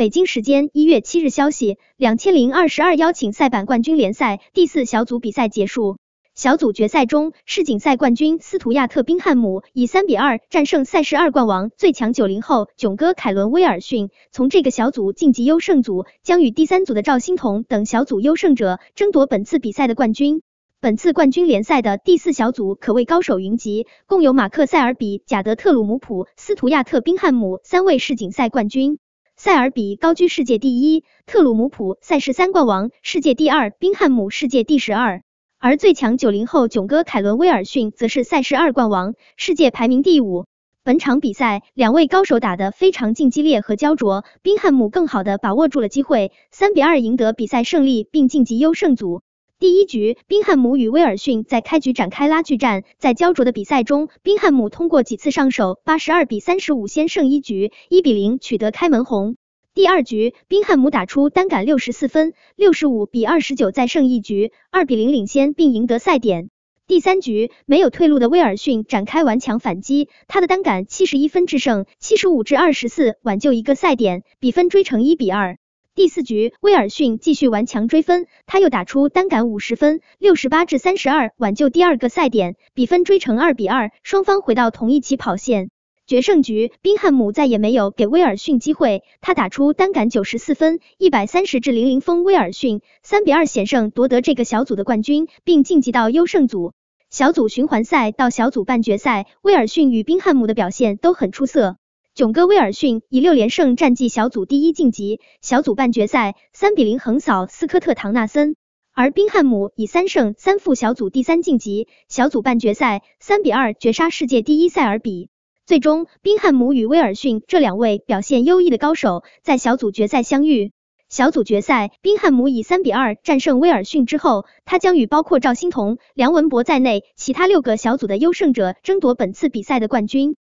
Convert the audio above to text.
北京时间一月七日消息，两千零二十二邀请赛版冠军联赛第四小组比赛结束，小组决赛中，世锦赛冠军斯图亚特·宾汉姆以三比二战胜赛事二冠王、最强九零后囧哥凯伦·威尔逊，从这个小组晋级优胜组，将与第三组的赵心童等小组优胜者争夺本次比赛的冠军。本次冠军联赛的第四小组可谓高手云集，共有马克·塞尔比、贾德·特鲁姆普、斯图亚特·宾汉姆三位世锦赛冠军。塞尔比高居世界第一，特鲁姆普赛事三冠王，世界第二，宾汉姆世界第十二，而最强九零后囧哥凯伦威尔逊则是赛事二冠王，世界排名第五。本场比赛两位高手打得非常激烈和焦灼，宾汉姆更好的把握住了机会，三比二赢得比赛胜利，并晋级优胜组。第一局，宾汉姆与威尔逊在开局展开拉锯战，在焦灼的比赛中，宾汉姆通过几次上手，八十二比三十五先胜一局，一比零取得开门红。第二局，宾汉姆打出单杆六十四分，六十五比二十九再胜一局，二比零领先并赢得赛点。第三局，没有退路的威尔逊展开顽强反击，他的单杆七十一分制胜，七十五至二十四挽救一个赛点，比分追成一比二。第四局，威尔逊继续顽强追分，他又打出单杆五十分，六十八至三十二，挽救第二个赛点，比分追成二比二，双方回到同一起跑线。决胜局，宾汉姆再也没有给威尔逊机会，他打出单杆九十四分，一百三十至零零封威尔逊三比二险胜，夺得这个小组的冠军，并晋级到优胜组。小组循环赛到小组半决赛，威尔逊与宾汉姆的表现都很出色。囧哥威尔逊以六连胜战绩小组第一晋级小组半决赛，三比零横扫斯科特唐纳森；而宾汉姆以三胜三负小组第三晋级小组半决赛，三比二绝杀世界第一塞尔比。最终，宾汉姆与威尔逊这两位表现优异的高手在小组决赛相遇。小组决赛，宾汉姆以三比二战胜威尔逊之后，他将与包括赵心童、梁文博在内其他六个小组的优胜者争夺本次比赛的冠军。